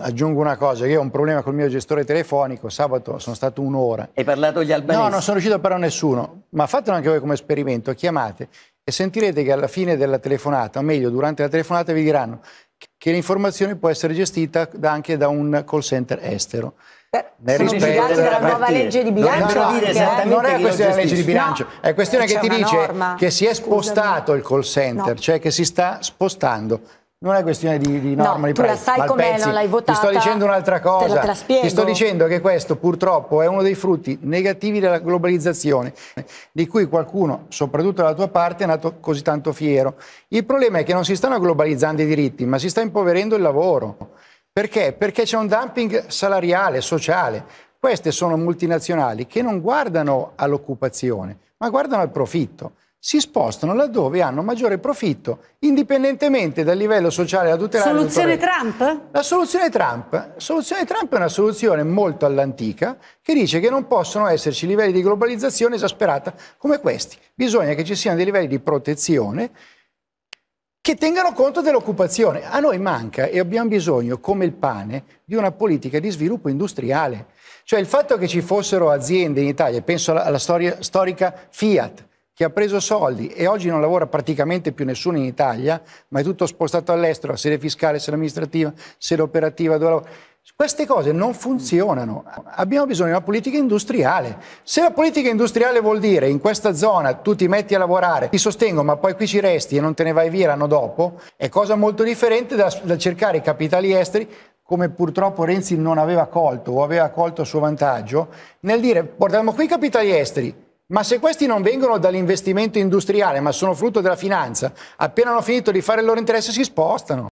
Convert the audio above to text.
aggiungo una cosa, io ho un problema col mio gestore telefonico, sabato sono stato un'ora. Hai parlato agli albanesi? No, non sono riuscito a parlare a nessuno, ma fatelo anche voi come esperimento, chiamate e sentirete che alla fine della telefonata, o meglio durante la telefonata, vi diranno che l'informazione può essere gestita anche da un call center estero. Beh, sono gigante della nuova partire. legge di bilancio. No, no, eh? non è questione della legge di bilancio, è questione che ti dice norma. che si è spostato Scusami. il call center, cioè che si sta spostando non è questione di, di norma, no, di prezzo. Tu la sai com'è, non l'hai votata. Ti sto dicendo un'altra cosa. Ti sto dicendo che questo purtroppo è uno dei frutti negativi della globalizzazione, di cui qualcuno, soprattutto dalla tua parte, è nato così tanto fiero. Il problema è che non si stanno globalizzando i diritti, ma si sta impoverendo il lavoro. Perché? Perché c'è un dumping salariale, sociale. Queste sono multinazionali che non guardano all'occupazione, ma guardano al profitto si spostano laddove hanno maggiore profitto, indipendentemente dal livello sociale da tutelare. Soluzione Trump? La soluzione Trump, soluzione Trump è una soluzione molto all'antica che dice che non possono esserci livelli di globalizzazione esasperata come questi. Bisogna che ci siano dei livelli di protezione che tengano conto dell'occupazione. A noi manca e abbiamo bisogno, come il pane, di una politica di sviluppo industriale. Cioè il fatto che ci fossero aziende in Italia, penso alla, storia, storica Fiat, che ha preso soldi e oggi non lavora praticamente più nessuno in Italia, ma è tutto spostato all'estero, la sede fiscale, sede amministrativa, sede operativa, dove lavora. Queste cose non funzionano. Abbiamo bisogno di una politica industriale. Se la politica industriale vuol dire in questa zona tu ti metti a lavorare, ti sostengo, ma poi qui ci resti e non te ne vai via l'anno dopo, è cosa molto differente da, da cercare i capitali esteri come purtroppo Renzi non aveva colto o aveva colto a suo vantaggio, nel dire portiamo qui i capitali esteri, ma se questi non vengono dall'investimento industriale, ma sono frutto della finanza, appena hanno finito di fare il loro interesse si spostano.